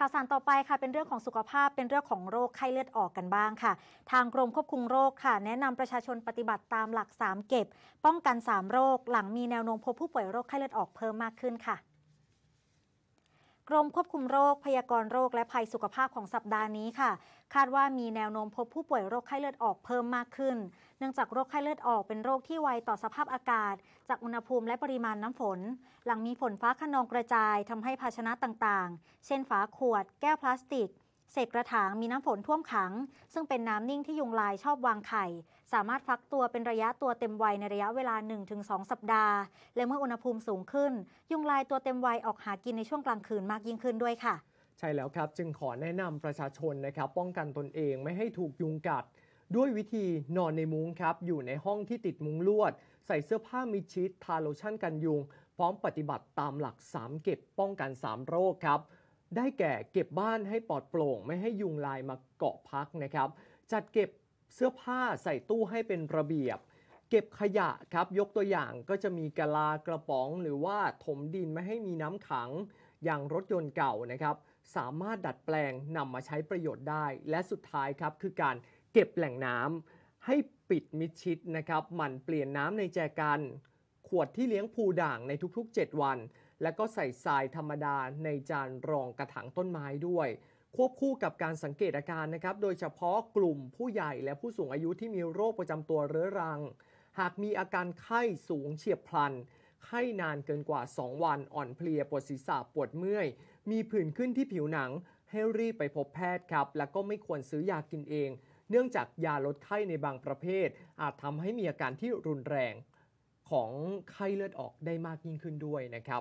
ข่าวสารต่อไปค่ะเป็นเรื่องของสุขภาพเป็นเรื่องของโรคไข้เลือดออกกันบ้างค่ะ ทางกรมควบคุมโรคค่ะ แนะนำประชาชนปฏิบัติตามหลัก 3 เก็บ ป้องกัน 3 โรค หลังมีแนวโน้มพบผู้ป่วยโรคไข้เลือดออกเพิ่มมากขึ้นค่ะกรมควบคุมโรคพยากรณ์โรคและภัยสุขภาพของสัปดาห์นี้ค่ะ คาดว่ามีแนวโน้มพบผู้ป่วยโรคไข้เลือดออกเพิ่มมากขึ้น เนื่องจากโรคไข้เลือดออกเป็นโรคที่ไวต่อสภาพอากาศ จากอุณหภูมิและปริมาณน้ำฝน หลังมีฝนฟ้าขนองกระจายทำให้ภาชนะต่างๆ เช่นฝาขวด แก้วพลาสติกเศษกระถางมีน้ำฝนท่วมขัง ซึ่งเป็นน้ำนิ่งที่ยุงลายชอบวางไข่ สามารถฟักตัวเป็นระยะตัวเต็มวัยในระยะเวลา 1-2 สัปดาห์ และเมื่ออุณหภูมิสูงขึ้น ยุงลายตัวเต็มวัยออกหากินในช่วงกลางคืนมากยิ่งขึ้นด้วยค่ะ ใช่แล้วครับจึงขอแนะนำประชาชนนะครับ ป้องกันตนเองไม่ให้ถูกยุงกัด ด้วยวิธีนอนในมุ้งครับอยู่ในห้องที่ติดมุ้งลวด ใส่เสื้อผ้ามีชีดทาโลชั่นกันยุง พร้อมปฏิบัติตามหลัก3เก็บป้องกัน 3 โรคครับได้แก่เก็บบ้านให้ปลอดโปร่งไม่ให้ยุงลายมาเกาะพักนะครับ จัดเก็บเสื้อผ้าใส่ตู้ให้เป็นระเบียบ เก็บขยะครับ ยกตัวอย่างก็จะมีกะลากระป๋องหรือว่าถมดินไม่ให้มีน้ำขัง อย่างรถยนต์เก่านะครับ สามารถดัดแปลงนำมาใช้ประโยชน์ได้ และสุดท้ายครับคือการเก็บแหล่งน้ำให้ปิดมิดชิดนะครับหมั่นเปลี่ยนน้ำในแจกัน ขวดที่เลี้ยงภูด่างในทุกๆ 7 วันและก็ใส่ทรายธรรมดาในจานรองกระถางต้นไม้ด้วย ควบคู่กับการสังเกตอาการนะครับ โดยเฉพาะกลุ่มผู้ใหญ่และผู้สูงอายุที่มีโรคประจำตัวเรื้อรัง หากมีอาการไข้สูงเฉียบพลัน ไข้นานเกินกว่า 2 วันอ่อนเพลียปวดศีรษะปวดเมื่อย มีผื่นขึ้นที่ผิวหนังให้รีบไปพบแพทย์ครับ และก็ไม่ควรซื้อยากินเอง เนื่องจากยาลดไข้ในบางประเภท อาจทำให้มีอาการที่รุนแรงของไข้เลือดออกได้มากยิ่งขึ้นด้วยนะครับ